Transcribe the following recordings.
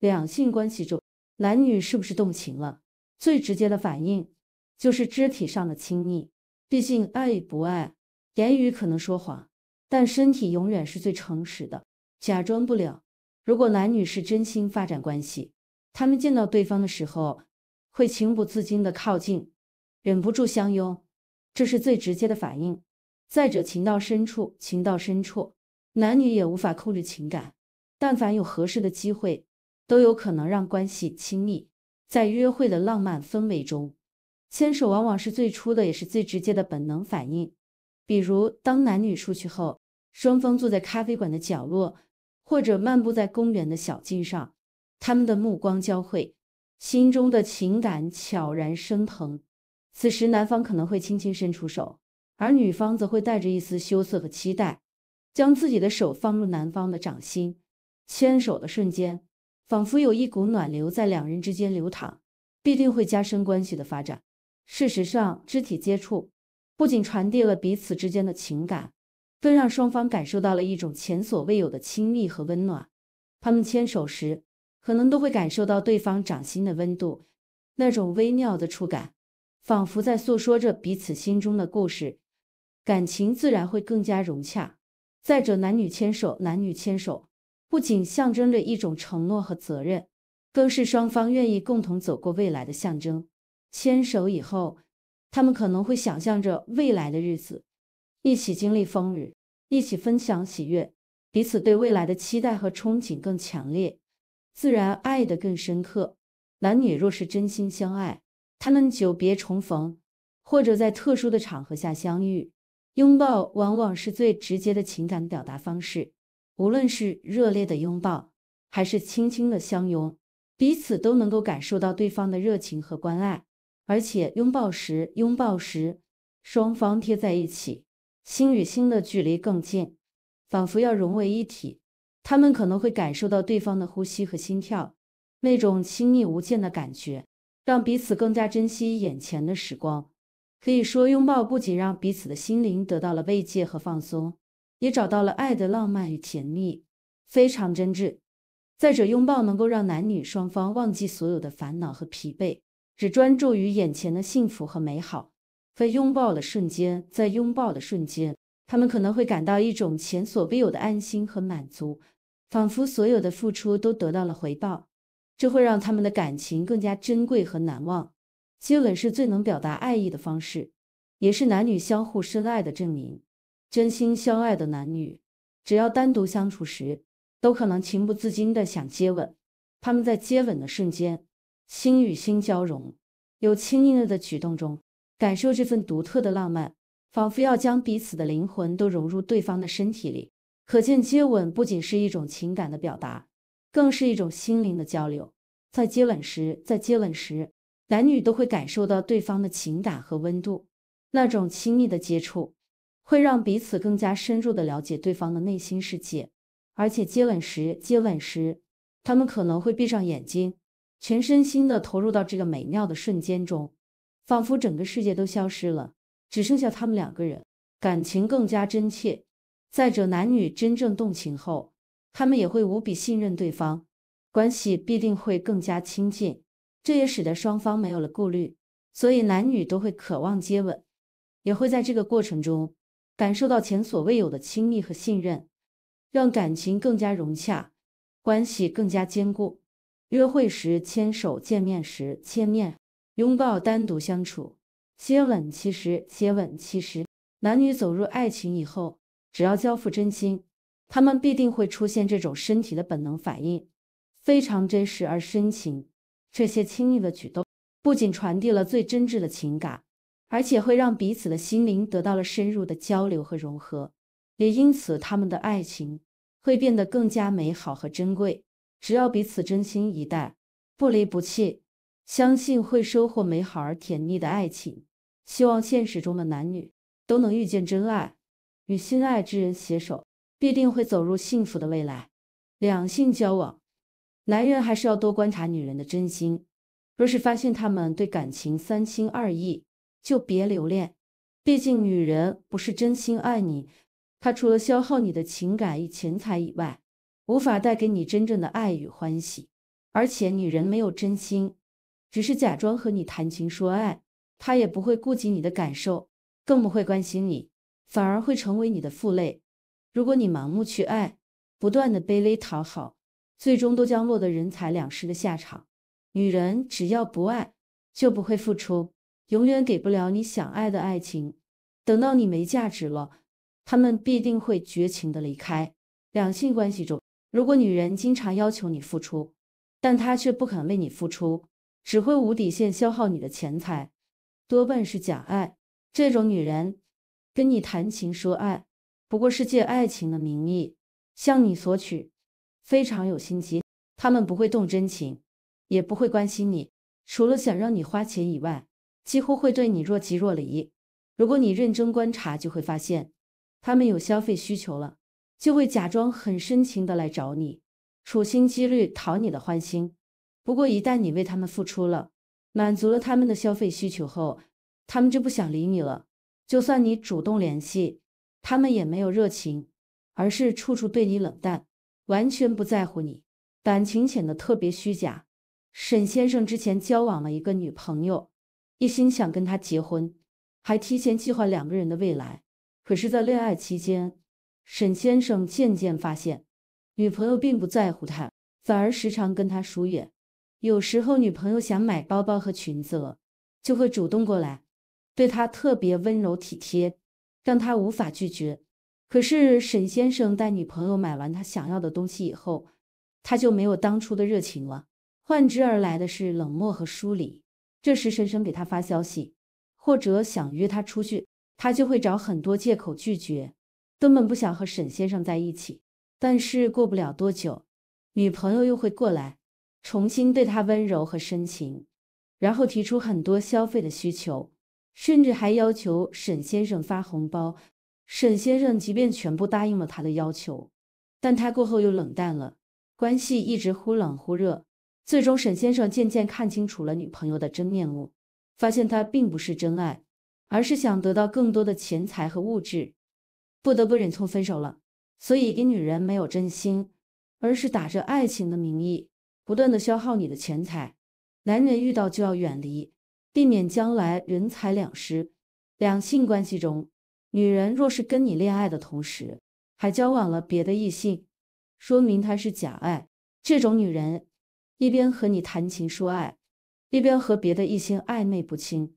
两性关系中，男女是不是动情了？最直接的反应就是肢体上的亲密。毕竟爱与不爱，言语可能说谎，但身体永远是最诚实的，假装不了。如果男女是真心发展关系，他们见到对方的时候，会情不自禁的靠近，忍不住相拥，这是最直接的反应。再者，情到深处，情到深处，男女也无法控制情感。但凡有合适的机会。都有可能让关系亲密。在约会的浪漫氛围中，牵手往往是最初的也是最直接的本能反应。比如，当男女出去后，双方坐在咖啡馆的角落，或者漫步在公园的小径上，他们的目光交汇，心中的情感悄然升腾。此时，男方可能会轻轻伸出手，而女方则会带着一丝羞涩和期待，将自己的手放入男方的掌心。牵手的瞬间。仿佛有一股暖流在两人之间流淌，必定会加深关系的发展。事实上，肢体接触不仅传递了彼此之间的情感，更让双方感受到了一种前所未有的亲密和温暖。他们牵手时，可能都会感受到对方掌心的温度，那种微妙的触感，仿佛在诉说着彼此心中的故事，感情自然会更加融洽。再者，男女牵手，男女牵手。不仅象征着一种承诺和责任，更是双方愿意共同走过未来的象征。牵手以后，他们可能会想象着未来的日子，一起经历风雨，一起分享喜悦，彼此对未来的期待和憧憬更强烈，自然爱得更深刻。男女若是真心相爱，他们久别重逢，或者在特殊的场合下相遇，拥抱往往是最直接的情感表达方式。无论是热烈的拥抱，还是轻轻的相拥，彼此都能够感受到对方的热情和关爱。而且拥抱时，拥抱时，双方贴在一起，心与心的距离更近，仿佛要融为一体。他们可能会感受到对方的呼吸和心跳，那种亲密无间的感觉，让彼此更加珍惜眼前的时光。可以说，拥抱不仅让彼此的心灵得到了慰藉和放松。也找到了爱的浪漫与甜蜜，非常真挚。再者，拥抱能够让男女双方忘记所有的烦恼和疲惫，只专注于眼前的幸福和美好。在拥抱的瞬间，在拥抱的瞬间，他们可能会感到一种前所未有的安心和满足，仿佛所有的付出都得到了回报。这会让他们的感情更加珍贵和难忘。接吻是最能表达爱意的方式，也是男女相互深爱的证明。真心相爱的男女，只要单独相处时，都可能情不自禁的想接吻。他们在接吻的瞬间，心与心交融，有亲昵的举动中，感受这份独特的浪漫，仿佛要将彼此的灵魂都融入对方的身体里。可见，接吻不仅是一种情感的表达，更是一种心灵的交流。在接吻时，在接吻时，男女都会感受到对方的情感和温度，那种亲密的接触。会让彼此更加深入的了解对方的内心世界，而且接吻时，接吻时，他们可能会闭上眼睛，全身心的投入到这个美妙的瞬间中，仿佛整个世界都消失了，只剩下他们两个人，感情更加真切。再者，男女真正动情后，他们也会无比信任对方，关系必定会更加亲近，这也使得双方没有了顾虑，所以男女都会渴望接吻，也会在这个过程中。感受到前所未有的亲密和信任，让感情更加融洽，关系更加坚固。约会时牵手，见面时见面，拥抱，单独相处，接吻。其实，接吻其实，男女走入爱情以后，只要交付真心，他们必定会出现这种身体的本能反应，非常真实而深情。这些亲密的举动，不仅传递了最真挚的情感。而且会让彼此的心灵得到了深入的交流和融合，也因此他们的爱情会变得更加美好和珍贵。只要彼此真心以待，不离不弃，相信会收获美好而甜蜜的爱情。希望现实中的男女都能遇见真爱，与心爱之人携手，必定会走入幸福的未来。两性交往，男人还是要多观察女人的真心。若是发现他们对感情三心二意，就别留恋，毕竟女人不是真心爱你，她除了消耗你的情感与钱财以外，无法带给你真正的爱与欢喜。而且女人没有真心，只是假装和你谈情说爱，她也不会顾及你的感受，更不会关心你，反而会成为你的负累。如果你盲目去爱，不断的卑微讨好，最终都将落得人财两失的下场。女人只要不爱，就不会付出。永远给不了你想爱的爱情，等到你没价值了，他们必定会绝情的离开。两性关系中，如果女人经常要求你付出，但她却不肯为你付出，只会无底线消耗你的钱财，多半是假爱。这种女人跟你谈情说爱，不过是借爱情的名义向你索取，非常有心机。他们不会动真情，也不会关心你，除了想让你花钱以外。几乎会对你若即若离。如果你认真观察，就会发现，他们有消费需求了，就会假装很深情的来找你，处心积虑讨你的欢心。不过一旦你为他们付出了，满足了他们的消费需求后，他们就不想理你了。就算你主动联系，他们也没有热情，而是处处对你冷淡，完全不在乎你，感情显得特别虚假。沈先生之前交往了一个女朋友。一心想跟他结婚，还提前计划两个人的未来。可是，在恋爱期间，沈先生渐渐发现，女朋友并不在乎他，反而时常跟他疏远。有时候，女朋友想买包包和裙子了，就会主动过来，对他特别温柔体贴，让他无法拒绝。可是，沈先生带女朋友买完他想要的东西以后，他就没有当初的热情了，换之而来的是冷漠和疏离。这时，深深给他发消息，或者想约他出去，他就会找很多借口拒绝，根本不想和沈先生在一起。但是过不了多久，女朋友又会过来，重新对他温柔和深情，然后提出很多消费的需求，甚至还要求沈先生发红包。沈先生即便全部答应了他的要求，但他过后又冷淡了，关系一直忽冷忽热。最终，沈先生渐渐看清楚了女朋友的真面目，发现她并不是真爱，而是想得到更多的钱财和物质，不得不忍痛分手了。所以，女人没有真心，而是打着爱情的名义，不断的消耗你的钱财。男人遇到就要远离，避免将来人财两失。两性关系中，女人若是跟你恋爱的同时，还交往了别的异性，说明她是假爱。这种女人。一边和你谈情说爱，一边和别的异性暧昧不清，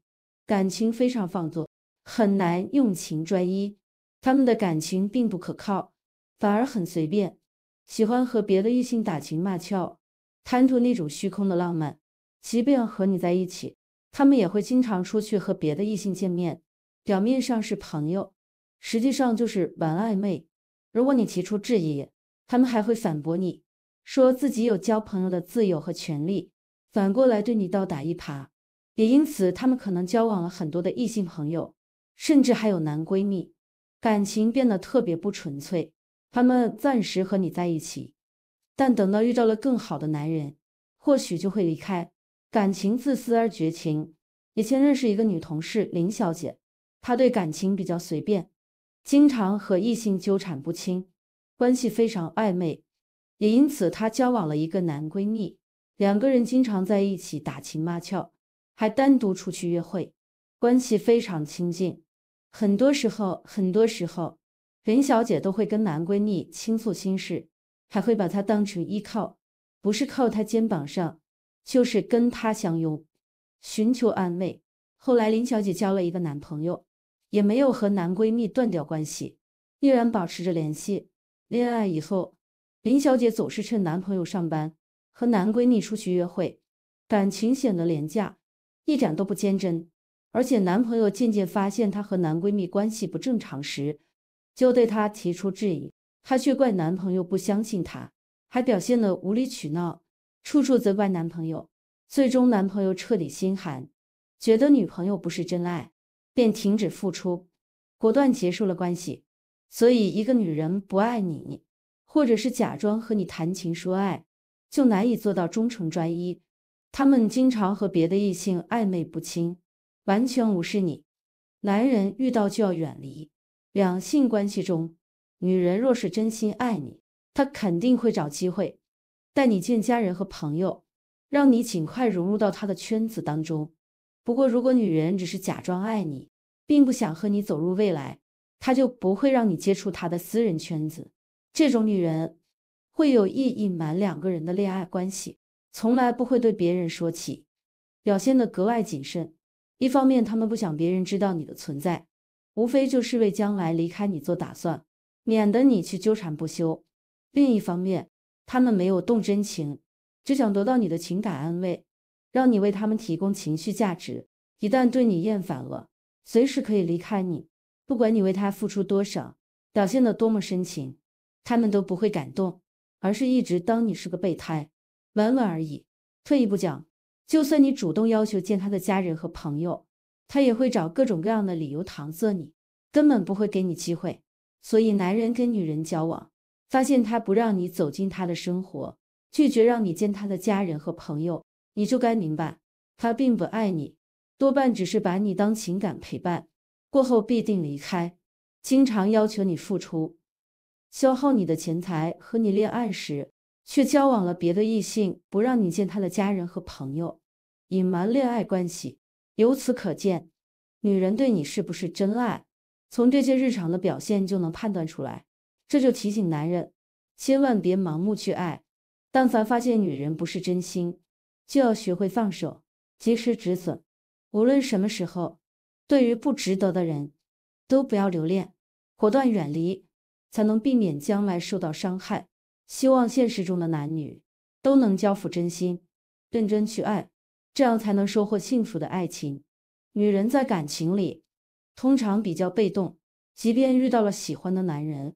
感情非常放纵，很难用情专一。他们的感情并不可靠，反而很随便，喜欢和别的异性打情骂俏，贪图那种虚空的浪漫。即便和你在一起，他们也会经常出去和别的异性见面，表面上是朋友，实际上就是玩暧昧。如果你提出质疑，他们还会反驳你。说自己有交朋友的自由和权利，反过来对你倒打一耙。也因此，他们可能交往了很多的异性朋友，甚至还有男闺蜜，感情变得特别不纯粹。他们暂时和你在一起，但等到遇到了更好的男人，或许就会离开。感情自私而绝情。以前认识一个女同事林小姐，她对感情比较随便，经常和异性纠缠不清，关系非常暧昧。也因此，她交往了一个男闺蜜，两个人经常在一起打情骂俏，还单独出去约会，关系非常亲近。很多时候，很多时候，林小姐都会跟男闺蜜倾诉心事，还会把她当成依靠，不是靠她肩膀上，就是跟她相拥，寻求安慰。后来，林小姐交了一个男朋友，也没有和男闺蜜断掉关系，依然保持着联系。恋爱以后。林小姐总是趁男朋友上班，和男闺蜜出去约会，感情显得廉价，一点都不坚贞。而且男朋友渐渐发现她和男闺蜜关系不正常时，就对她提出质疑，她却怪男朋友不相信她，还表现得无理取闹，处处责怪男朋友。最终男朋友彻底心寒，觉得女朋友不是真爱，便停止付出，果断结束了关系。所以，一个女人不爱你。或者是假装和你谈情说爱，就难以做到忠诚专一。他们经常和别的异性暧昧不清，完全无视你。男人遇到就要远离。两性关系中，女人若是真心爱你，她肯定会找机会带你见家人和朋友，让你尽快融入到他的圈子当中。不过，如果女人只是假装爱你，并不想和你走入未来，她就不会让你接触她的私人圈子。这种女人会有意隐瞒两个人的恋爱关系，从来不会对别人说起，表现的格外谨慎。一方面，他们不想别人知道你的存在，无非就是为将来离开你做打算，免得你去纠缠不休；另一方面，他们没有动真情，只想得到你的情感安慰，让你为他们提供情绪价值。一旦对你厌烦了，随时可以离开你，不管你为他付出多少，表现的多么深情。他们都不会感动，而是一直当你是个备胎，玩玩而已。退一步讲，就算你主动要求见他的家人和朋友，他也会找各种各样的理由搪塞你，根本不会给你机会。所以，男人跟女人交往，发现他不让你走进他的生活，拒绝让你见他的家人和朋友，你就该明白，他并不爱你，多半只是把你当情感陪伴，过后必定离开，经常要求你付出。消耗你的钱财，和你恋爱时却交往了别的异性，不让你见他的家人和朋友，隐瞒恋爱关系。由此可见，女人对你是不是真爱，从这些日常的表现就能判断出来。这就提醒男人，千万别盲目去爱。但凡发现女人不是真心，就要学会放手，及时止损。无论什么时候，对于不值得的人，都不要留恋，果断远离。才能避免将来受到伤害。希望现实中的男女都能交付真心，认真去爱，这样才能收获幸福的爱情。女人在感情里通常比较被动，即便遇到了喜欢的男人，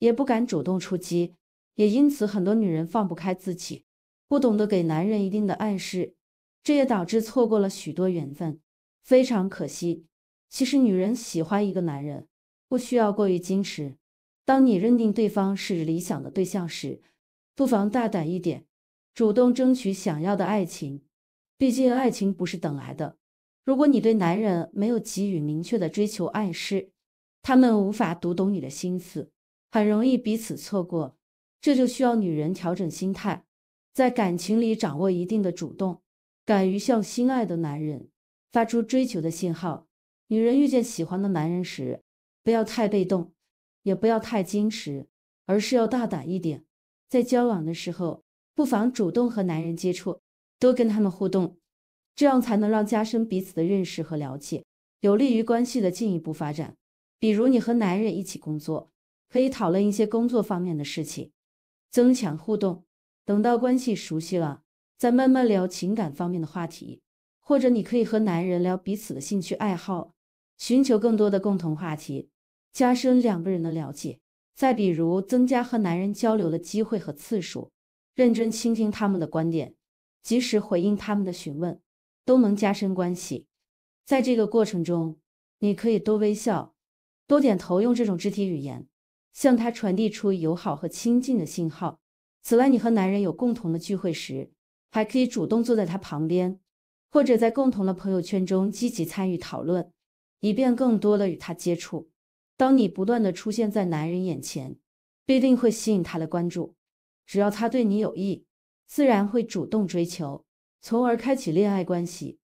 也不敢主动出击，也因此很多女人放不开自己，不懂得给男人一定的暗示，这也导致错过了许多缘分，非常可惜。其实，女人喜欢一个男人，不需要过于矜持。当你认定对方是理想的对象时，不妨大胆一点，主动争取想要的爱情。毕竟爱情不是等来的。如果你对男人没有给予明确的追求暗示，他们无法读懂你的心思，很容易彼此错过。这就需要女人调整心态，在感情里掌握一定的主动，敢于向心爱的男人发出追求的信号。女人遇见喜欢的男人时，不要太被动。也不要太矜持，而是要大胆一点。在交往的时候，不妨主动和男人接触，多跟他们互动，这样才能让加深彼此的认识和了解，有利于关系的进一步发展。比如，你和男人一起工作，可以讨论一些工作方面的事情，增强互动。等到关系熟悉了，再慢慢聊情感方面的话题，或者你可以和男人聊彼此的兴趣爱好，寻求更多的共同话题。加深两个人的了解，再比如增加和男人交流的机会和次数，认真倾听他们的观点，及时回应他们的询问，都能加深关系。在这个过程中，你可以多微笑，多点头，用这种肢体语言向他传递出友好和亲近的信号。此外，你和男人有共同的聚会时，还可以主动坐在他旁边，或者在共同的朋友圈中积极参与讨论，以便更多的与他接触。当你不断的出现在男人眼前，必定会吸引他的关注。只要他对你有意，自然会主动追求，从而开启恋爱关系。